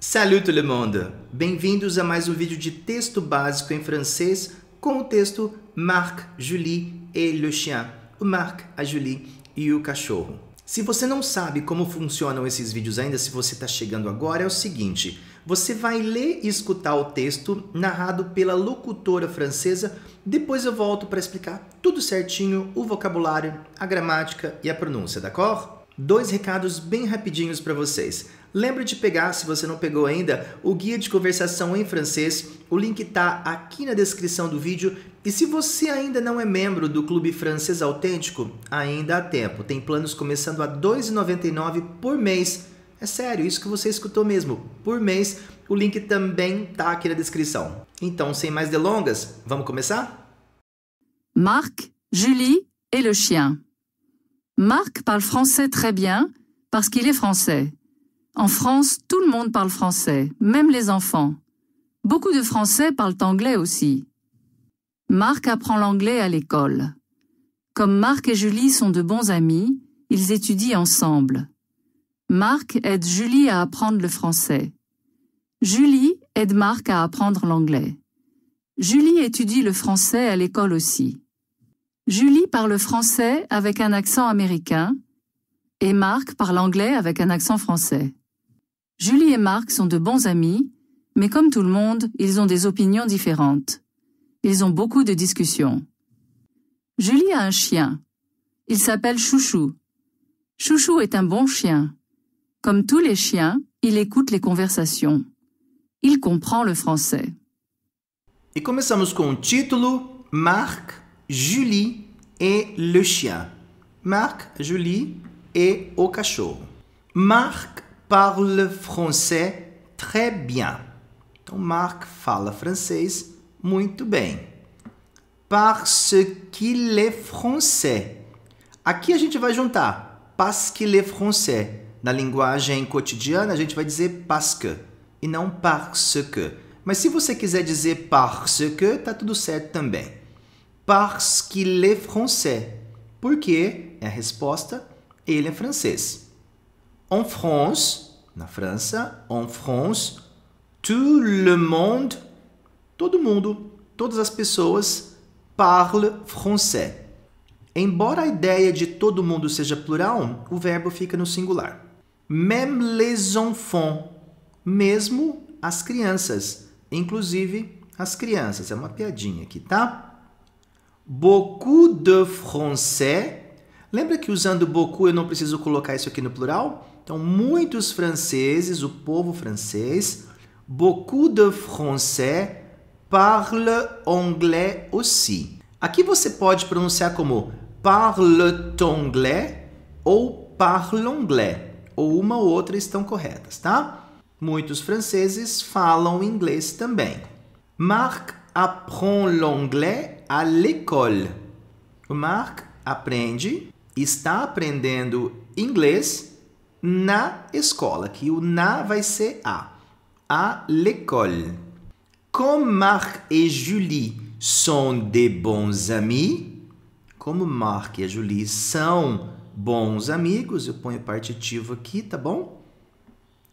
Salut tout le monde! Bem-vindos a mais um vídeo de texto básico em francês com o texto Marc, Julie et le chien. O Marc, a Julie e o cachorro. Se você não sabe como funcionam esses vídeos ainda, se você está chegando agora, é o seguinte: você vai ler e escutar o texto narrado pela locutora francesa, depois eu volto para explicar tudo certinho, o vocabulário, a gramática e a pronúncia, d'accord? dois recados bem rapidinhos para vocês. Lembre de pegar, se você não pegou ainda, o guia de conversação em francês. O link está aqui na descrição do vídeo. E se você ainda não é membro do Clube Francês Autêntico, ainda há tempo. Tem planos começando a R$ 2,99 por mês. É sério, isso que você escutou mesmo, por mês. O link também está aqui na descrição. Então, sem mais delongas, vamos começar? Marc, Julie e le chien. Marc parle français très bien parce qu'il est français. En France, tout le monde parle français, même les enfants. Beaucoup de Français parlent anglais aussi. Marc apprend l'anglais à l'école. Comme Marc et Julie sont de bons amis, ils étudient ensemble. Marc aide Julie à apprendre le français. Julie aide Marc à apprendre l'anglais. Julie étudie le français à l'école aussi. Julie parle français avec un accent américain et Marc parle anglais avec un accent français. Julie et Marc sont de bons amis, mais comme tout le monde, ils ont des opinions différentes. Ils ont beaucoup de discussions. Julie a un chien. Il s'appelle Chouchou. Chouchou est un bon chien. Comme tous les chiens, il écoute les conversations. Il comprend le français. Et Marc Julie et le chien. Marc, Julie et o cachorro. Marc parle français très bien. Então, Marc fala francês muito bem. Parce qu'il est français. Aqui a gente vai juntar parce qu'il est français. Na linguagem cotidiana, a gente vai dizer parce que e não parce que. Mas se você quiser dizer parce que, tá tudo certo também parce qu'il est français. Porque é a resposta, ele é francês. En France, na França, en France, tout le monde, todo mundo, todas as pessoas parle français. Embora a ideia de todo mundo seja plural, o verbo fica no singular. Même les enfants, mesmo as crianças, inclusive as crianças. É uma piadinha aqui, tá? beaucoup de français. Lembra que usando beaucoup eu não preciso colocar isso aqui no plural? Então, muitos franceses, o povo francês, beaucoup de français parle anglais aussi. Aqui você pode pronunciar como parle anglais ou parle anglais, ou uma ou outra estão corretas, tá? Muitos franceses falam inglês também. Marc apprend l'anglais à l'école. O Mark aprende, está aprendendo inglês na escola, que o na vai ser a. À l'école. Comme Marc et Julie sont de bons amis, como Mark e Julie são bons amigos, eu ponho partitivo aqui, tá bom?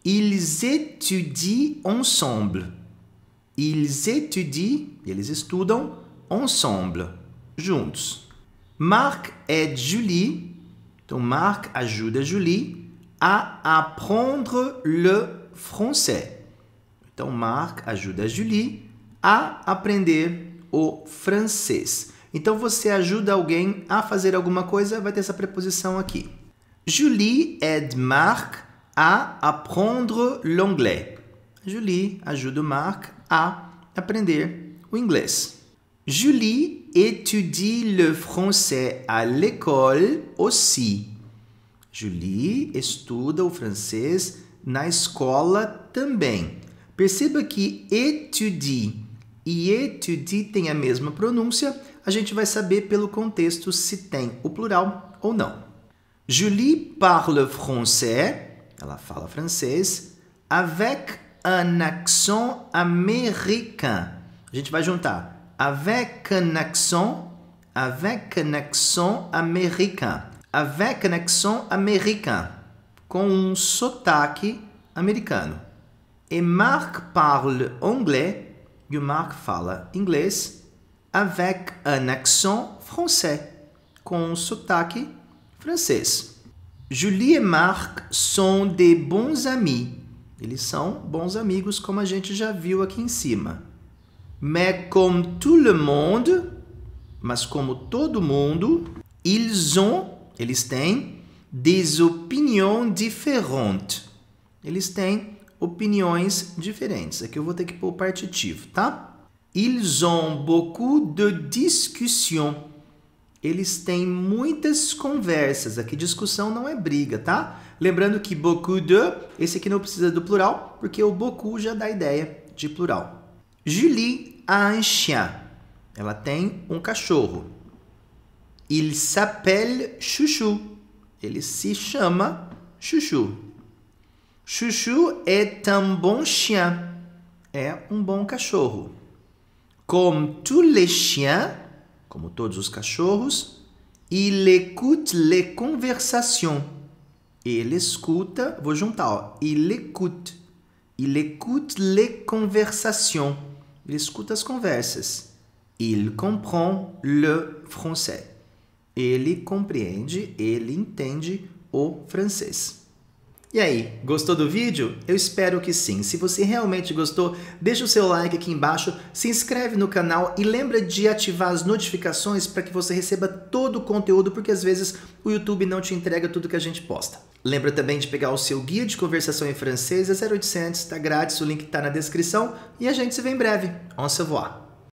Ils étudient ensemble. Ils étudient, eles estudam ensemble, juntos. Marc aide Julie, então Marc ajuda Julie a apprendre le français. Então Marc ajuda Julie a aprender o francês. Então você ajuda alguém a fazer alguma coisa, vai ter essa preposição aqui. Julie aide Marc a apprendre l'anglais. Julie ajuda o Mark a aprender o inglês. Julie étudie le français à l'école aussi. Julie estuda o francês na escola também. Perceba que étudie e étudie tem a mesma pronúncia. A gente vai saber pelo contexto se tem o plural ou não. Julie parle français. Ela fala francês. Avec un accent américain. A gente vai juntar avec un accent, avec un accent américain, avec un accent américain, com um sotaque americano. Et Marc parle anglais e Marc fala inglês avec un accent français, com um sotaque français. Julie et Marc sont des bons amis. Eles são bons amigos, como a gente já viu aqui em cima. Mais comme tout le monde, mas como todo mundo, ils ont, eles têm, des opinions différentes. Eles têm opiniões diferentes. Aqui eu vou ter que pôr o partitivo, tá? Ils ont beaucoup de discussions. Eles têm muitas conversas. Aqui discussão não é briga, tá? Lembrando que beaucoup de, esse aqui não precisa do plural, porque o beaucoup já dá ideia de plural. Julie a un chien. Ela tem um cachorro. Il s'appelle Chuchu. Ele se chama Chuchu. Chuchu est un bon chien. É um bom cachorro. Comme tous les chiens, como todos os cachorros, il écoute les conversations ele escuta, vou juntar, ó, il écoute. Il écoute les conversations. Ele escuta as conversas. Il comprend le français. Ele compreende, ele entende o francês. E aí, gostou do vídeo? Eu espero que sim. Se você realmente gostou, deixa o seu like aqui embaixo, se inscreve no canal e lembra de ativar as notificações para que você receba todo o conteúdo, porque às vezes o YouTube não te entrega tudo que a gente posta. Lembra também de pegar o seu guia de conversação em francês, é 0800, está grátis, o link está na descrição e a gente se vê em breve. On se voit!